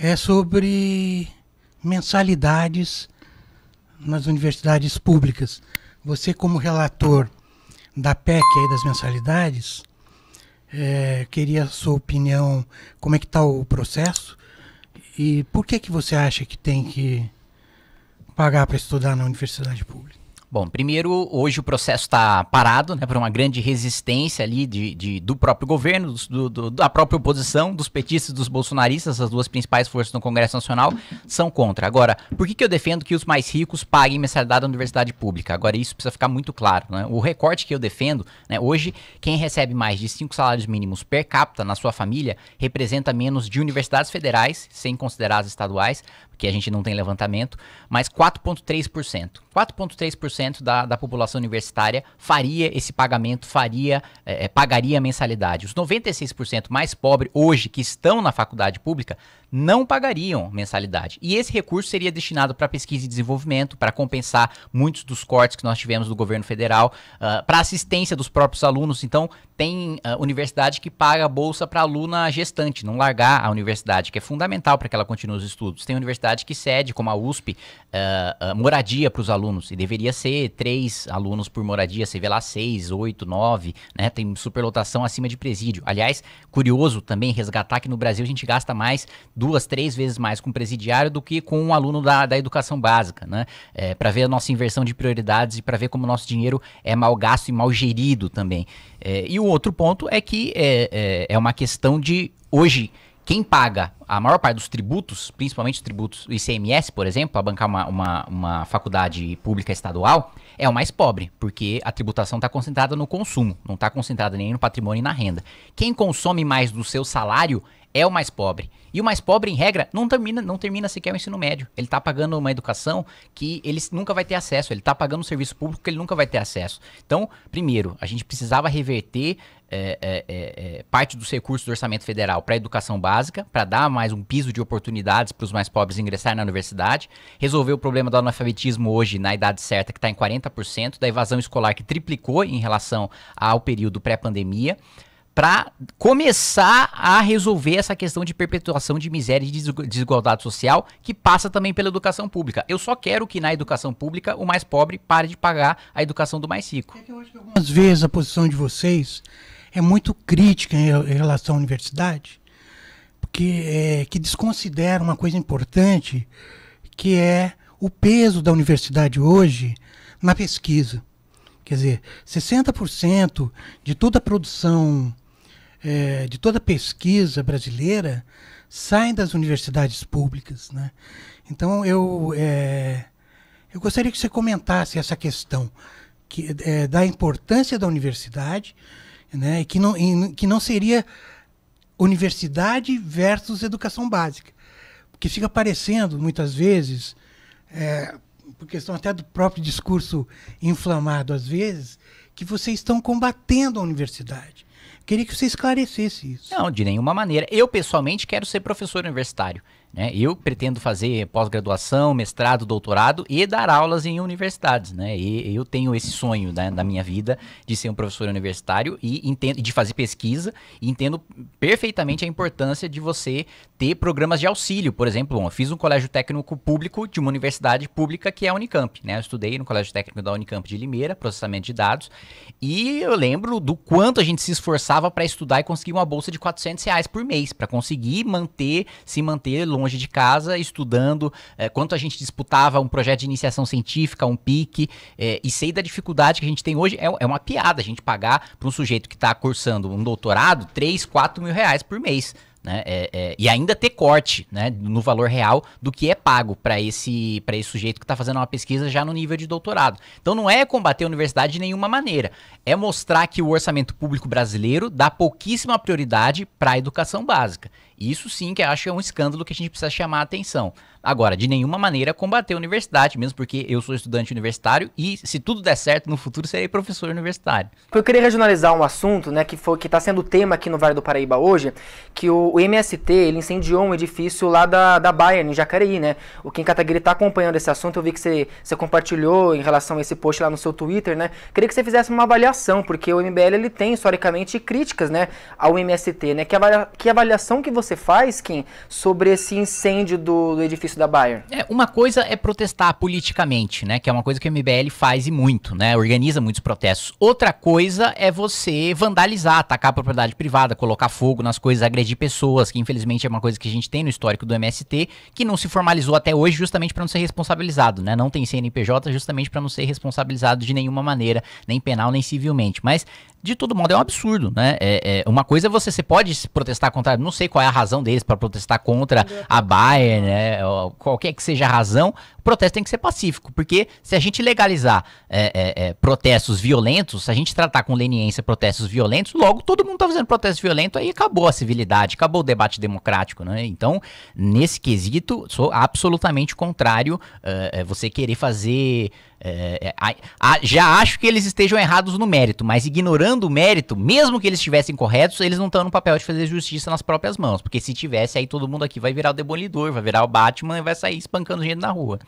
é sobre mensalidades nas universidades públicas. Você, como relator da PEC aí das mensalidades, é, queria a sua opinião, como é que está o processo e por que, que você acha que tem que pagar para estudar na universidade pública? Bom, primeiro, hoje o processo está parado, né, por uma grande resistência ali de, de do próprio governo, do, do, da própria oposição, dos petistas dos bolsonaristas, as duas principais forças no Congresso Nacional, são contra. Agora, por que, que eu defendo que os mais ricos paguem mensalidade na universidade pública? Agora, isso precisa ficar muito claro. Né? O recorte que eu defendo, né, hoje, quem recebe mais de cinco salários mínimos per capita na sua família representa menos de universidades federais, sem considerar as estaduais, que a gente não tem levantamento, mas 4,3%. 4,3% da, da população universitária faria esse pagamento, faria, é, é pagaria mensalidade. Os 96% mais pobres hoje que estão na faculdade pública não pagariam mensalidade. E esse recurso seria destinado para pesquisa e desenvolvimento, para compensar muitos dos cortes que nós tivemos do governo federal, uh, para assistência dos próprios alunos. Então, tem uh, universidade que paga bolsa para aluna gestante, não largar a universidade, que é fundamental para que ela continue os estudos. Tem universidade universidade que cede, como a USP, uh, eh, uh, eh, moradia para os alunos. E deveria ser três alunos por moradia, você vê lá seis, oito, nove, né? Tem superlotação acima de presídio. Aliás, curioso também resgatar que no Brasil a gente gasta mais, duas, três vezes mais com presidiário do que com um aluno da, da educação básica, né? É, para ver a nossa inversão de prioridades e para ver como o nosso dinheiro é mal gasto e mal gerido também. É, e o outro ponto é que é, é, é uma questão de hoje quem paga a maior parte dos tributos, principalmente os tributos do ICMS, por exemplo, para bancar uma, uma, uma, faculdade pública estadual, é o mais pobre, porque a tributação está concentrada no consumo, não está concentrada nem no patrimônio e na renda. Quem consome mais do seu salário é o mais pobre. E o mais pobre, em regra, não termina, não termina sequer o ensino médio. Ele está pagando uma educação que ele nunca vai ter acesso. Ele está pagando um serviço público que ele nunca vai ter acesso. Então, primeiro, a gente precisava reverter é, é, é, parte dos recursos do orçamento federal para a educação básica, para dar mais um piso de oportunidades para os mais pobres ingressarem na universidade, resolver o problema do analfabetismo hoje na idade certa, que está em 40%, da evasão escolar que triplicou em relação ao período pré-pandemia para começar a resolver essa questão de perpetuação de miséria e desigualdade social, que passa também pela educação pública. Eu só quero que na educação pública o mais pobre pare de pagar a educação do mais rico. É que eu acho que algumas vezes a posição de vocês é muito crítica em relação à universidade, porque é, que desconsidera uma coisa importante, que é o peso da universidade hoje na pesquisa. Quer dizer, 60% de toda a produção é, de toda pesquisa brasileira saem das universidades públicas. Né? Então, eu, é, eu gostaria que você comentasse essa questão que, é, da importância da universidade, né? que, não, em, que não seria universidade versus educação básica. Porque fica parecendo, muitas vezes, é, por questão até do próprio discurso inflamado às vezes, que vocês estão combatendo a universidade. Queria que você esclarecesse isso. Não, de nenhuma maneira. Eu, pessoalmente, quero ser professor universitário. Né? Eu pretendo fazer pós-graduação, mestrado, doutorado e dar aulas em universidades. Né? E eu tenho esse sonho né, da minha vida de ser um professor universitário e entendo, de fazer pesquisa e entendo perfeitamente a importância de você ter programas de auxílio. Por exemplo, bom, eu fiz um colégio técnico público de uma universidade pública que é a Unicamp. Né? Eu estudei no colégio técnico da Unicamp de Limeira, processamento de dados, e eu lembro do quanto a gente se esforçou esforçava para estudar e conseguir uma bolsa de 400 reais por mês, para conseguir manter, se manter longe de casa, estudando. É, quanto a gente disputava um projeto de iniciação científica, um PIC, é, e sei da dificuldade que a gente tem hoje, é, é uma piada a gente pagar para um sujeito que está cursando um doutorado 3, 4 mil reais por mês né? É, é, e ainda ter corte né, no valor real do que é pago para esse, para esse sujeito que está fazendo uma pesquisa já no nível de doutorado. Então não é combater a universidade de nenhuma maneira. É mostrar que o orçamento público brasileiro dá pouquíssima prioridade para a educação básica. Isso sim que eu acho que é um escândalo que a gente precisa chamar a atenção. Agora, de nenhuma maneira combater a universidade, mesmo porque eu sou estudante universitário e, se tudo der certo, no futuro serei professor universitário. Eu queria regionalizar um assunto, né, que foi que está sendo tema aqui no Vale do Paraíba hoje, que o, o MST ele incendiou um edifício lá da, da Bayern, em Jacareí, né? O Kim Kataguiri está acompanhando esse assunto, eu vi que você, você compartilhou em relação a esse post lá no seu Twitter, né? Queria que você fizesse uma avaliação, porque o MBL ele tem historicamente críticas, né, ao MST, né? Que, avalia, que avaliação que você você faz, Kim, sobre esse incêndio do, do edifício da Bayer? É, uma coisa é protestar politicamente, né? Que é uma coisa que o MBL faz e muito, né? Organiza muitos protestos. Outra coisa é você vandalizar, atacar a propriedade privada, colocar fogo nas coisas, agredir pessoas, que infelizmente é uma coisa que a gente tem no histórico do MST, que não se formalizou até hoje justamente para não ser responsabilizado, né? Não tem CNPJ justamente para não ser responsabilizado de nenhuma maneira, nem penal, nem civilmente. Mas de todo modo É um absurdo, né? É, é uma coisa é você, você pode se protestar contra. Não sei qual é a razão deles para protestar contra a Bayern, né? Qualquer que seja a razão, protesto tem que ser pacífico, porque se a gente legalizar é, é, é, protestos violentos, se a gente tratar com leniência protestos violentos, logo todo mundo está fazendo protesto violento, aí acabou a civilidade, acabou o debate democrático, né? Então, nesse quesito, sou absolutamente contrário é, é você querer fazer. É, a, a, já acho que eles estejam errados no mérito, mas ignorando o mérito, mesmo que eles estivessem corretos, eles não estão no papel de fazer justiça nas próprias mãos, porque se tivesse, aí todo mundo aqui vai virar o demolidor, vai virar o Batman e vai sair espancando gente na rua.